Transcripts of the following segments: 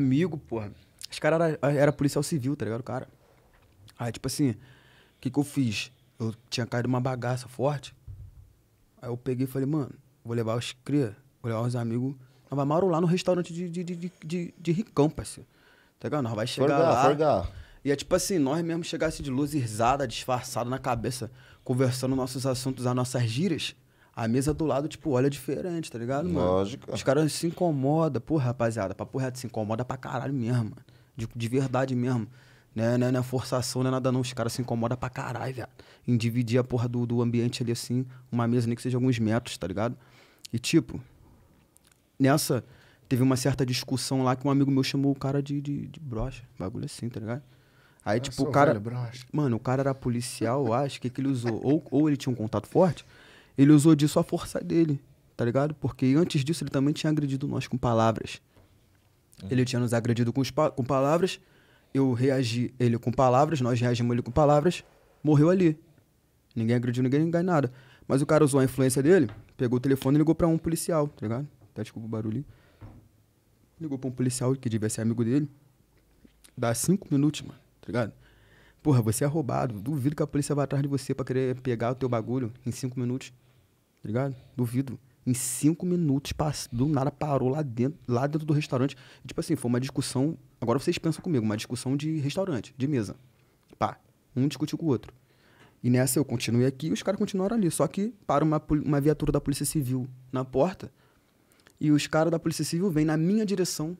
amigo, porra. Os caras era, era policial civil, tá ligado, cara? Aí, tipo assim, o que que eu fiz? Eu tinha caído uma bagaça forte. Aí eu peguei e falei, mano, vou levar os cria, vou levar os amigos. Nós vamos lá no restaurante de, de, de, de, de ricão, parceiro. Tá ligado? Nós vai chegar forgar, lá. Forgar. E é tipo assim, nós mesmo chegasse assim de luz irzada, disfarçado na cabeça, conversando nossos assuntos, as nossas gírias. A mesa do lado, tipo, olha diferente, tá ligado, mano? Lógico. Os caras se incomodam. porra rapaziada, Pra porra se incomoda pra caralho mesmo, mano. De, de verdade mesmo. Né, né, né, forçação, não é nada não. Os caras se incomodam pra caralho, velho. Em dividir a porra do, do ambiente ali, assim, uma mesa nem que seja alguns metros, tá ligado? E, tipo, nessa, teve uma certa discussão lá que um amigo meu chamou o cara de, de, de brocha. Bagulho assim, tá ligado? Aí, eu tipo, o cara. Velho, mano, o cara era policial, eu acho, que, que ele usou? Ou, ou ele tinha um contato forte ele usou disso a força dele, tá ligado? Porque antes disso ele também tinha agredido nós com palavras. Uhum. Ele tinha nos agredido com, pa com palavras, eu reagi ele com palavras, nós reagimos ele com palavras, morreu ali. Ninguém agrediu ninguém, ninguém nada. Mas o cara usou a influência dele, pegou o telefone e ligou para um policial, tá ligado? Até desculpa o barulho. Ligou pra um policial que devia ser amigo dele. Dá cinco minutos, mano, tá ligado? Porra, você é roubado. Duvido que a polícia vá atrás de você para querer pegar o teu bagulho em cinco minutos tá ligado? Duvido. Em cinco minutos, do nada parou lá dentro, lá dentro do restaurante. E, tipo assim, foi uma discussão. Agora vocês pensam comigo, uma discussão de restaurante, de mesa. Pá, um discutiu com o outro. E nessa eu continuei aqui e os caras continuaram ali. Só que para uma, uma viatura da Polícia Civil na porta. E os caras da Polícia Civil vêm na minha direção.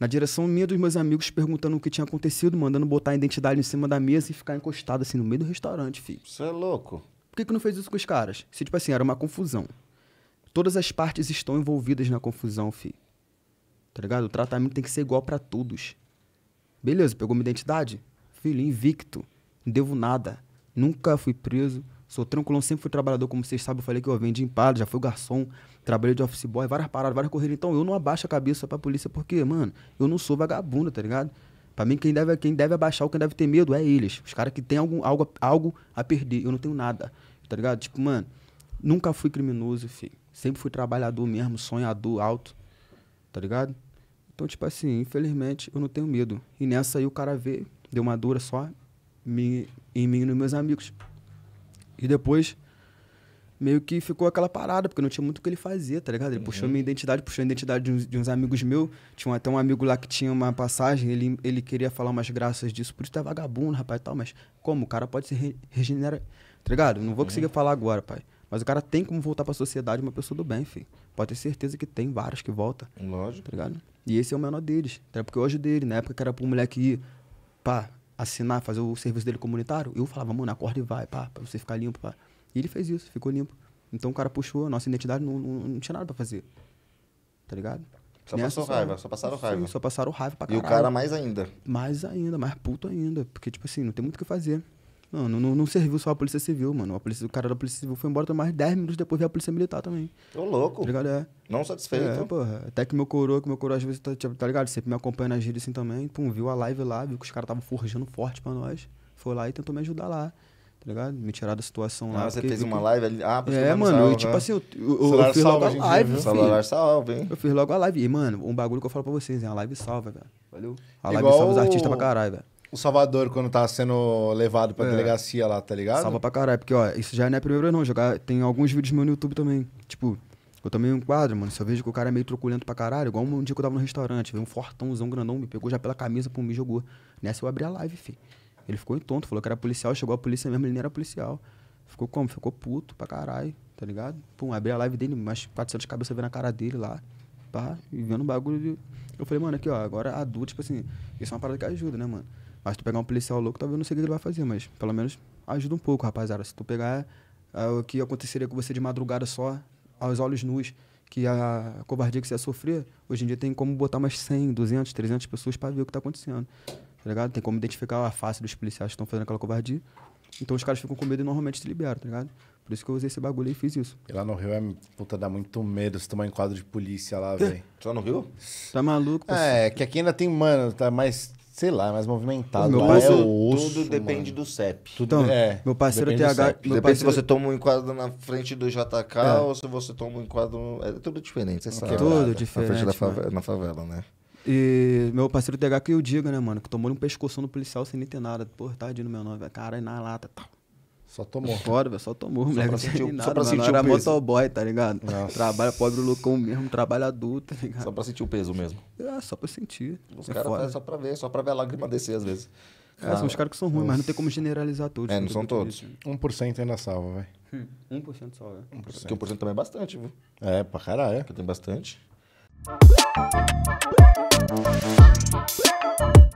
Na direção minha dos meus amigos, perguntando o que tinha acontecido, mandando botar a identidade em cima da mesa e ficar encostado assim no meio do restaurante, filho. Você é louco? Por que, que não fez isso com os caras? Se, tipo assim, era uma confusão. Todas as partes estão envolvidas na confusão, fi. Tá ligado? O tratamento tem que ser igual para todos. Beleza, pegou minha identidade? Filho, invicto. Não devo nada. Nunca fui preso. Sou tranquilão, sempre fui trabalhador, como vocês sabem. Eu falei que eu vendi empada, já fui garçom, trabalhei de office boy, várias paradas, várias corridas Então eu não abaixo a cabeça pra polícia, porque, mano, eu não sou vagabundo, tá ligado? Para mim, quem deve, quem deve abaixar ou quem deve ter medo é eles. Os caras que têm algum, algo, algo a perder. Eu não tenho nada, tá ligado? Tipo, mano, nunca fui criminoso, filho. Sempre fui trabalhador mesmo, sonhador alto, tá ligado? Então, tipo assim, infelizmente, eu não tenho medo. E nessa aí o cara vê, deu uma dura só em mim e nos meus amigos. E depois, meio que ficou aquela parada, porque não tinha muito o que ele fazer, tá ligado? Ele uhum. puxou minha identidade, puxou a identidade de uns, de uns amigos meus. Tinha até um amigo lá que tinha uma passagem, ele, ele queria falar umas graças disso, por isso tá vagabundo, rapaz, tal, mas como? O cara pode se re regenerar, tá ligado? Não vou uhum. conseguir falar agora, pai. Mas o cara tem como voltar para a sociedade uma pessoa do bem, filho. Pode ter certeza que tem vários que volta. Lógico. Tá ligado? E esse é o menor deles. Tá até porque hoje dele, na época que era pro moleque ir, pá, assinar, fazer o serviço dele comunitário, eu falava, mano, acorda e vai, pá, pra você ficar limpo, pá. E ele fez isso, ficou limpo. Então o cara puxou, a nossa identidade não, não, não tinha nada pra fazer. Tá ligado? Só Nessa, passou raiva, só, passaram raiva. Sim, só passaram raiva pra caralho. E o cara mais ainda. Mais ainda, mais puto ainda. Porque, tipo assim, não tem muito o que fazer. Não, não, não serviu só a Polícia Civil, mano. A polícia, o cara da Polícia Civil foi embora, mais 10 minutos depois veio a Polícia Militar também. Ô, louco. Tá ligado? É. Não satisfeito. É, porra. Até que meu coroa, que meu coroa às vezes, tá, tipo, tá ligado? Sempre me acompanha nas gírias assim também. Pum, viu a live lá, viu que os caras estavam forjando forte pra nós. Foi lá e tentou me ajudar lá tá ligado? Me tirar da situação ah, lá. você fez uma live ali. Ah, É, mano, salva, eu, tipo é. assim, eu, eu, eu fiz logo a live. Né? Celular salva, hein? Eu fiz logo a live. E, mano, um bagulho que eu falo pra vocês, é a live salva, velho. Valeu. A live Igual salva os artistas pra caralho, velho. O Salvador, quando tá sendo levado pra é. delegacia lá, tá ligado? Salva pra caralho, porque, ó, isso já não é primeiro não. Jogar, tem alguns vídeos meus no YouTube também. Tipo, eu também um quadro, mano. Se eu vejo que o cara é meio truculento pra caralho, igual um dia que eu tava no restaurante, veio um fortãozão grandão, me pegou já pela camisa, pum, me jogou. Nessa eu abri a live, filho. Ele ficou tonto, falou que era policial, chegou a polícia mesmo, ele nem era policial. Ficou como? Ficou puto pra caralho, tá ligado? Pum, abri a live dele, mais 400 cabeças vendo a cara dele lá, pá, e vendo o bagulho de... Eu falei, mano, aqui, ó, agora adulto, tipo assim, isso é uma parada que ajuda, né, mano? Mas tu pegar um policial louco, talvez eu não sei o que ele vai fazer, mas pelo menos ajuda um pouco, rapaziada. Se tu pegar ah, o que aconteceria com você de madrugada só, aos olhos nus, que a covardia que você ia sofrer, hoje em dia tem como botar umas 100, 200, 300 pessoas para ver o que está acontecendo tá ligado? Tem como identificar a face dos policiais que estão fazendo aquela covardia. Então os caras ficam com medo e normalmente se liberam, tá ligado? Por isso que eu usei esse bagulho e fiz isso. E lá no Rio é. Puta, dá muito medo se tomar enquadro de polícia lá, velho. Lá no Rio? Tá maluco, É, que aqui ainda tem, mano, tá mais. Sei lá, mais movimentado. Meu parceiro, é osso, tudo depende mano. do CEP. Tudo então, é, meu parceiro TH. depende parceiro... se você toma um enquadro na frente do JK é. ou se você toma um enquadro. É tudo diferente, você sabe. tudo diferente. Na frente da favela, na favela, né? E meu parceiro TH que eu diga, né, mano? Que tomou um pescoço no policial sem nem ter nada. Pô, tadinho, tá meu nome. Cara, na lata, tal. Só tomou. É Fora, velho, só tomou, só moleque. Pra sentir, nada, só pra mano, sentir o peso. Era motoboy, tá ligado? Nossa. Trabalha pobre loucão mesmo, trabalha adulto, tá ligado? Só pra sentir o peso mesmo. É, só pra sentir. Os é caras só pra ver, só pra ver a lágrima descer às vezes. Cara, é, ah, são os caras que são ruins, mas não tem como generalizar todos. É, não são todos. Isso. 1% ainda salva, velho. Hum, 1% salva. 1%. Porque 1% também é bastante, viu? É, pra caralho. Porque tem bastante. なるほど。